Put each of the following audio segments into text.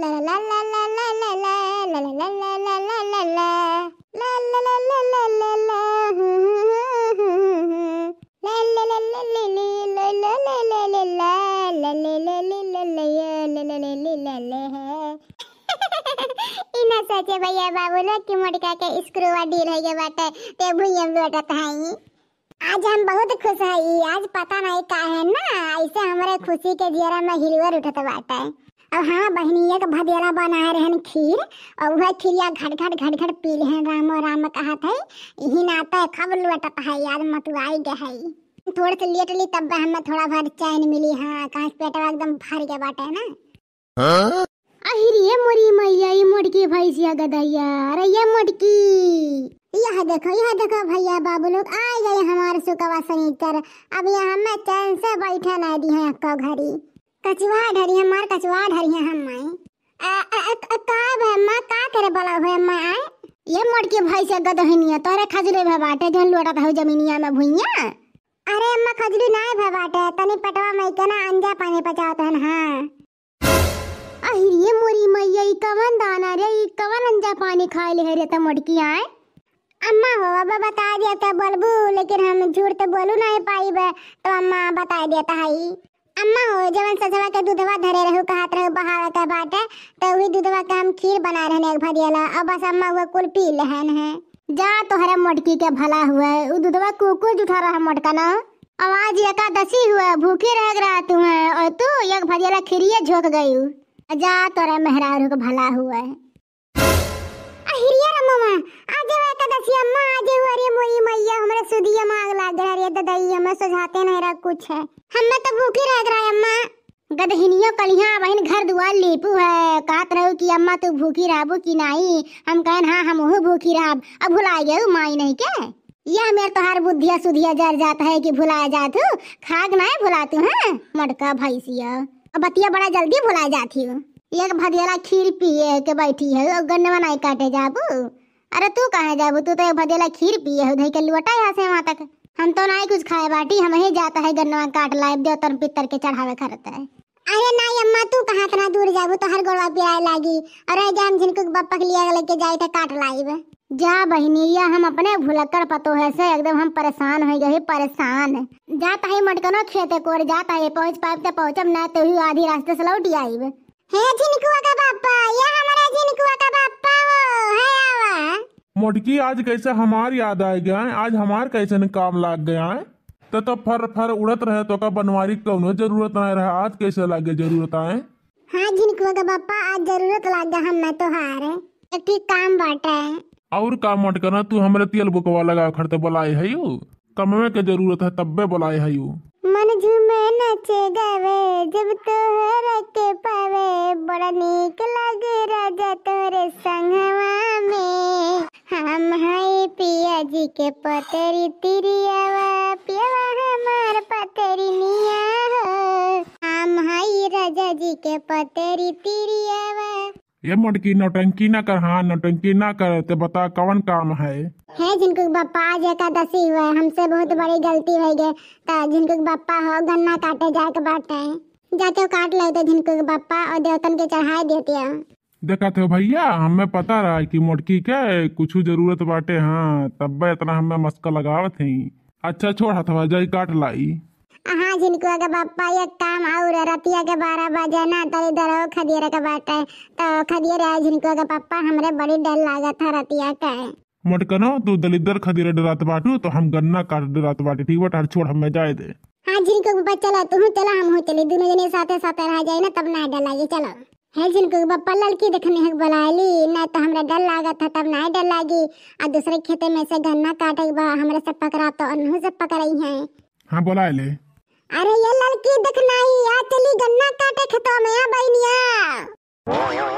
la भैया बाबू ना कि मोटका के स्क्रू वा डील है ये बात है ते भुयम लटत है आज हम बहुत खुश हई आज पता नहीं का है ना ऐसे हमरे खुशी के जरा में हिलवर उठत है अब हाँ बहनी एक तो भदेला बनाए रहन खीर और वह खीरिया घट घट घट घट पी रहे राम और राम कहा था यही नाता है खब लुटत है यार मतवाई गए है थोड़े से लेट ली तब हमें थोड़ा भर चैन मिली हाँ कहा पेटवा एकदम भर गया बाटे ना हाँ? अहिरिये मोरी मैया ये मोटकी भैंसिया गदैया अरे ये मोटकी यह देखो यह देखो भैया बाबू लोग आ गए हमारे सुकवा सनीचर अब यहाँ मैं चैन से बैठा ना दी है घड़ी कचुआ ढरिया मार कचुआ ढरिया हम माए का भे मां का करे बोला भे मां ये मोड़ के भाई से गदहनिया तोरे खजरे भे बाटे जोन लोटा था जमीनिया में भुइया अरे अम्मा खजली ना है बाटे तनी पटवा मई के ना अंजा पानी पचावत हन हां ये मोरी मैया ई कवन दाना रे ई कवन अंजा पानी खाए ले रे त मटकी आए अम्मा हो अब बता दिया त बोलबू लेकिन हम झूठ त बोलू ना है पाई तो अम्मा बता देता है अम्मा हो जवन ससवा के दूधवा धरे रहो कहत रहू बहावे के बाटे तो वही दूधवा के हम खीर बना रहने एक भदियाला अब बस अम्मा हुआ कुल पी लहन है जा तोहरा मटकी के भला हुआ है उ दूधवा कुकुर जुठा रहा मटका ना आवाज एकादशी हुआ भूखे रह रहा तू है और तू एक भदियाला खीरिए झोंक गई जा तोरा मेहरारू के भला हुआ है अहिरिया हिरिया रमवा आज एकादशी अम्मा आज हुआ रे मोई के हमरे अम्मा आग लाग गया रे ददाई अम्मा सजाते नहीं रहा कुछ है हम तो भूखे रह रहा अम्मा गदहिनियो कलिहा बहन घर दुआर लेपू है कहत रहो कि अम्मा तू भूखी रहबू कि नहीं हम कहन हाँ हम भूखी रहब अब भुला गयो माई नहीं के यह मेरे तोहार बुद्धिया सुधिया जर जाता है कि भुलाया जात हूँ खाग ना भुला तू है हाँ? मटका भैंसिया बतिया बड़ा जल्दी भुला जाती हूँ एक भदियाला खीर पिए के बैठी है और गन्ने बनाई काटे जाबू अरे तू कहाँ जाबू तू तो भदेला खीर पिए हो के लुटा यहाँ से वहाँ तक हम तो ना कुछ खाए बाटी हम ही जाता है गन्ना काट लाए दे देवतन पितर के चढ़ावे खरता है अरे ना अम्मा तू कहाँ इतना दूर जाबू तो हर गोड़वा पिराए लागी अरे जान जिनको बप्पा के लिए लेके जाए थे काट लाइब जा बहनी या हम अपने भुलक्कर पतो है से एकदम हम परेशान हो गए परेशान जाता है मटकनो खेते कोर जाता है पहुंच पाए तो पहुंचम ना तो ही आधी रास्ते से लौट आईब हे जिनकुआ का बापा यहां मोटकी आज कैसे हमार याद आ गया है आज हमार कैसे ने काम लाग गया है तो तब तो फर फर उड़त रहे तो का बनवारी कौनो जरूरत ना रहे आज कैसे लागे जरूरत आए हाँ जिनको का तो पापा आज जरूरत लाग गया हम मैं तो हार है एक काम बाटा है और काम मत करना तू हमरे तेल बुकवा लगा खड़ तो बुलाए है यू कमवे के जरूरत है तब तब्बे बुलाए है यू मन झूमे नचे गावे जब तो है रखे पावे बड़ा नीक लागे राजा तोरे संग है हम हई पिया जी के पतरी तिरिया पियावा हमार पतरी निया हो हम हई राजा जी के पतरी तिरिया ये मुड़की नौटंकी ना कर हाँ नौटंकी ना कर ते बता कवन काम है है जिनको बापा आज एकादशी हुआ हमसे बहुत बड़ी गलती हो गई ता जिनको बापा हो गन्ना काटे जाके बाटे जाके काट लेते जिनको बापा और देवतन के चढ़ाई देते हैं देखा थे तो भैया हमें पता रहा कि मोटकी के कुछ जरूरत बाटे हाँ तब इतना हमें मस्का लगाव थे अच्छा छोड़ हथवा जाई काट लाई हाँ जिनको अगर बापा ये काम और रतिया के बारह बजे ना तो इधर दरो खदियर के बाटे तो खदियर है जिनको अगर पापा हमरे बड़ी डर लागत था रतिया के मोटकनो तू दलिदर खदियर डरात बाटू तो हम गन्ना काट डरात बाटे ठीक बट हर छोड़ हमें जाए दे हाँ जिनको चलो तू हूँ चला हम हूँ चले दोनों जने साथे साथे रह जाए ना तब ना डर लागे चलो है जिनको पप्पा लड़की देखने हक बोलायली ना तो हमरा डर लागत था तब नहीं डर लागी आ दूसरे खेत में से गन्ना काटे बा हमरा से पकड़ा तो अनहु से पकड़ई है हां ले अरे ये लड़की देखनाई आ चली गन्ना काटे खेत में आ बइनिया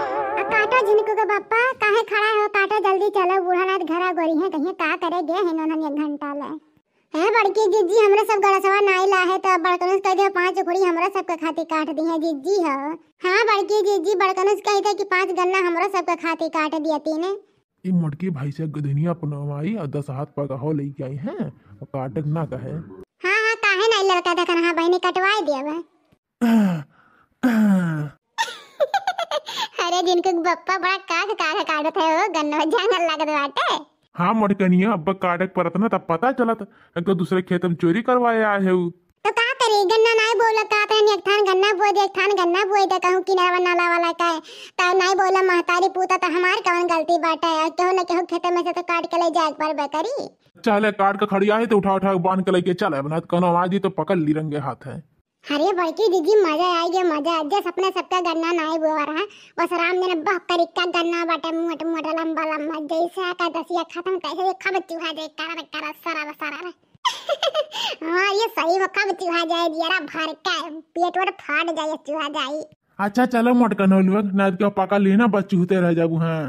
काटो जिनको के पप्पा काहे खड़ा है काटो जल्दी चलो बूढ़ा नाथ घर आ गोरी है कहीं का करे गए हैं उन्होंने एक घंटा ले है हाँ, बड़की जी जी हमरा सब नाई ला है त बड़कनस कह दे पांच उखड़ी हमरा सब का खाती काट दी है जी जी हो हां बड़की जी जी बड़कनस कह दे कि पांच गन्ना हमरा सब का खाती काट दिया तीने ई मटकी भाई से गदनिया पनवाई और दस हाथ पर हो ले के आई हैं और काटक ना कहे हां हां काहे ना लड़का था कन्हा भाई कटवाई कटवाए अरे जिनको बप्पा बड़ा काग काग काटत है वो गन्ना जंगल लगत बाटे हाँ मड़कनिया अब काटक परत ना तब पता था तो दूसरे खेत में चोरी करवाए आए है तो का गन्ना बोला का एक थान गन्ना बोए दे एक थान गन्ना बोए दे कहूं कि नाला वाला का है ता बोला महतारी पूता तो हमार कौन गलती बाटा है खेत में से तो काट के ले एक बार चले काट के खड़िया है तो उठा उठा बांध के लेके चले बना तो कनो आवाज तो पकड़ ली रंगे हाथ है अरे बड़की दीदी मजा आ गया मजा आ गया सपना सबका गन्ना नाई बोर है बस राम ने बह तरीका गन्ना बटे मोट मोट लंबा लंबा जैसे का दसिया खत्म कैसे ये खब चुहा जाए करा करा सरा सरा हाँ ये सही में कब चुहा जाए जरा भर का पेट वेट फाट जाए चुहा जाए अच्छा चलो मोटका नौलवक ना तो के पका लेना बस चूहते रह जाबू हाँ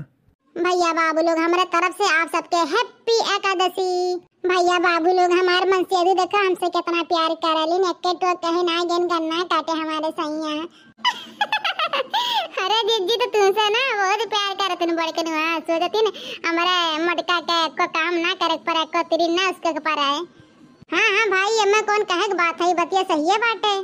भैया बाबू लोग हमारे तरफ से आप सबके हैप्पी एकादशी भैया बाबू लोग हमारे मन से भी देखो हमसे कितना प्यार कर करली नेके तो कहे ना गेन करना काटे हमारे सैया अरे दीदी तो तुमसे ना बहुत प्यार करत न बड़के न हां सोचती न हमारा मटका के को काम ना करे पर को तेरी ना उसके पर आए हां हां भाई हमें कौन कहे बात है बतिया सही है बात है